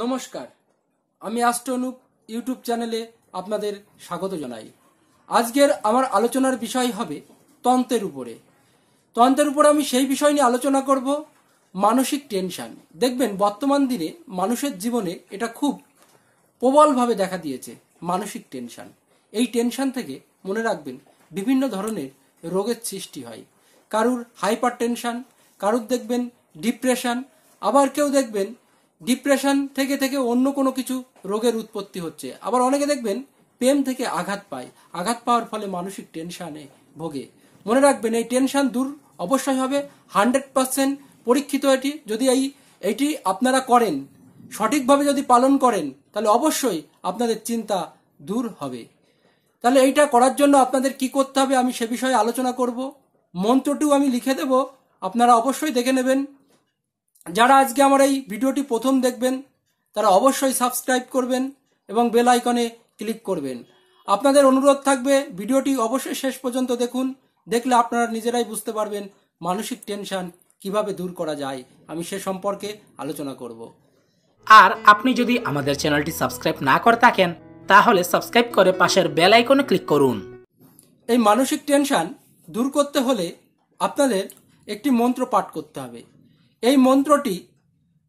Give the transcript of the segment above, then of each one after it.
নমস্কার আমি আষ্টনুপ ইউটিউব চ্যানেলে আপনাদের স্বাগত জানাই আজকের আমার আলোচনার বিষয় হবে তন্ত্রের উপরে তন্ত্রের উপরে আমি সেই বিষয় নিয়ে আলোচনা করব মানসিক টেনশন দেখবেন বর্তমান দিনে মানুষের জীবনে এটা খুব প্রবলভাবে দেখা দিয়েছে মানসিক টেনশন এই টেনশন থেকে মনে রাখবেন বিভিন্ন ধরনের রোগের সৃষ্টি হয় কারুর হাইপার টেনশন কারুর দেখবেন ডিপ্রেশন আবার কেউ দেখবেন ডিপ্রেশন থেকে থেকে অন্য কোনো কিছু রোগের উৎপত্তি হচ্ছে আবার অনেকে দেখবেন প্রেম থেকে আঘাত পায় আঘাত পাওয়ার ফলে মানসিক টেনশানে ভোগে মনে রাখবেন এই টেনশন দূর অবশ্যই হবে হান্ড্রেড পার্সেন্ট পরীক্ষিত এটি যদি এই এটি আপনারা করেন সঠিকভাবে যদি পালন করেন তাহলে অবশ্যই আপনাদের চিন্তা দূর হবে তাহলে এইটা করার জন্য আপনাদের কি করতে হবে আমি সে বিষয়ে আলোচনা করব মন্ত্রটিও আমি লিখে দেব আপনারা অবশ্যই দেখে নেবেন যারা আজকে আমার এই ভিডিওটি প্রথম দেখবেন তারা অবশ্যই সাবস্ক্রাইব করবেন এবং বেল আইকনে ক্লিক করবেন আপনাদের অনুরোধ থাকবে ভিডিওটি অবশ্যই শেষ পর্যন্ত দেখুন দেখলে আপনারা নিজেরাই বুঝতে পারবেন মানসিক টেনশন কিভাবে দূর করা যায় আমি সে সম্পর্কে আলোচনা করব আর আপনি যদি আমাদের চ্যানেলটি সাবস্ক্রাইব না করে থাকেন তাহলে সাবস্ক্রাইব করে পাশের বেল আইকনে ক্লিক করুন এই মানসিক টেনশন দূর করতে হলে আপনাদের একটি মন্ত্র পাঠ করতে হবে এই মন্ত্রটি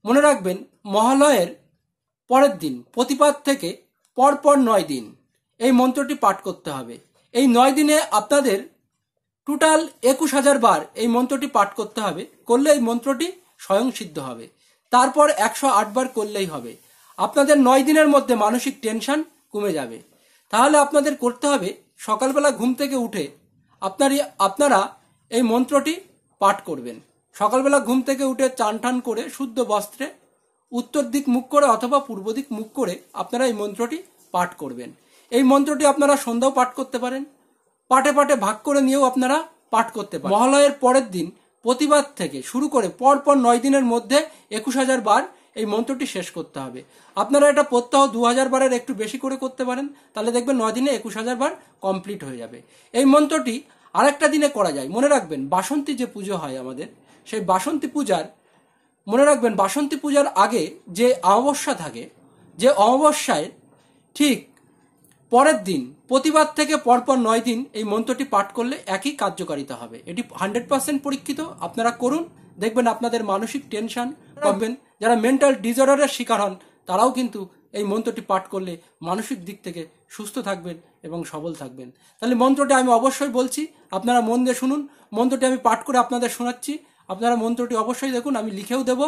মনে রাখবেন মহালয়ের পরের দিন প্রতিপাদ থেকে পরপর নয় দিন এই মন্ত্রটি পাঠ করতে হবে এই নয় দিনে আপনাদের টোটাল একুশ হাজার বার এই মন্ত্রটি পাঠ করতে হবে করলে এই মন্ত্রটি স্বয়ং সিদ্ধ হবে তারপর একশো বার করলেই হবে আপনাদের নয় দিনের মধ্যে মানসিক টেনশন কমে যাবে তাহলে আপনাদের করতে হবে সকালবেলা ঘুম থেকে উঠে আপনারই আপনারা এই মন্ত্রটি পাঠ করবেন সকালবেলা ঘুম থেকে উঠে চান টান করে শুদ্ধ বস্ত্রে উত্তর দিক মুখ করে অথবা পূর্ব দিক মুখ করে আপনারা এই মন্ত্রটি পাঠ করবেন এই মন্ত্রটি আপনারা সন্ধ্যাও পাঠ করতে পারেন পাটে পাটে ভাগ করে নিয়েও আপনারা পাঠ করতে পারেন মহালয়ের পরের দিন প্রতিবাদ থেকে শুরু করে পরপর নয় দিনের মধ্যে একুশ হাজার বার এই মন্ত্রটি শেষ করতে হবে আপনারা এটা প্রত্যহ দু হাজার বারের একটু বেশি করে করতে পারেন তাহলে দেখবেন নয় দিনে একুশ হাজার বার কমপ্লিট হয়ে যাবে এই মন্ত্রটি আরেকটা দিনে করা যায় মনে রাখবেন বাসন্তী যে পুজো হয় আমাদের সেই বাসন্তী পূজার মনে রাখবেন বাসন্তী পূজার আগে যে অমাবস্যা থাকে যে অমাবস্যায় ঠিক পরের দিন প্রতিবাদ থেকে পরপর নয় দিন এই মন্ত্রটি পাঠ করলে একই কার্যকারিতা হবে এটি হান্ড্রেড পার্সেন্ট পরীক্ষিত আপনারা করুন দেখবেন আপনাদের মানসিক টেনশন কমবেন যারা মেন্টাল ডিজর্ডারের শিকার হন তারাও কিন্তু এই মন্ত্রটি পাঠ করলে মানসিক দিক থেকে সুস্থ থাকবেন এবং সবল থাকবেন তাহলে মন্ত্রটি আমি অবশ্যই বলছি আপনারা মন দিয়ে শুনুন মন্ত্রটি আমি পাঠ করে আপনাদের শোনাচ্ছি আপনারা মন্ত্রটি অবশ্যই দেখুন আমি লিখেও দেব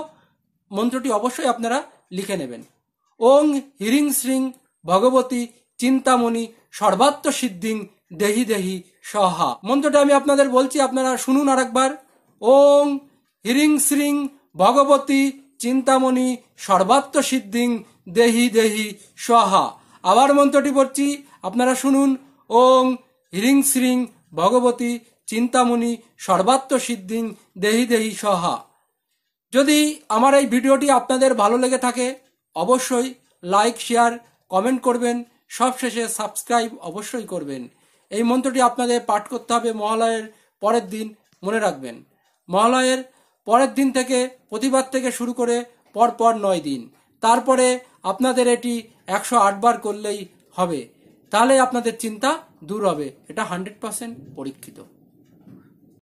মন্ত্রটি অবশ্যই আপনারা লিখে নেবেন ওং হিরিং শ্রিং ভগবতী চিন্তামণি সর্বাত্ম সিদ্ধিং দেহি দেহি সহা মন্ত্রটা আমি আপনাদের বলছি আপনারা শুনুন আর একবার ওং হিরিং শ্রিং ভগবতী চিন্তামণি সর্বাত্ম সিদ্ধিং দেহি দেহি সহা আবার মন্ত্রটি পড়ছি আপনারা শুনুন ওং হিরিং শ্রিং ভগবতী চিন্তামণি সর্বাত্ম সিদ্ধি দেহি দেহি সহা যদি আমার এই ভিডিওটি আপনাদের ভালো লেগে থাকে অবশ্যই লাইক শেয়ার কমেন্ট করবেন সবশেষে সাবস্ক্রাইব অবশ্যই করবেন এই মন্ত্রটি আপনাদের পাঠ করতে হবে মহালয়ের পরের দিন মনে রাখবেন মহালয়ের পরের দিন থেকে প্রতিবাদ থেকে শুরু করে পরপর নয় দিন তারপরে আপনাদের এটি একশো বার করলেই হবে তাহলে আপনাদের চিন্তা দূর হবে এটা হান্ড্রেড পার্সেন্ট পরীক্ষিত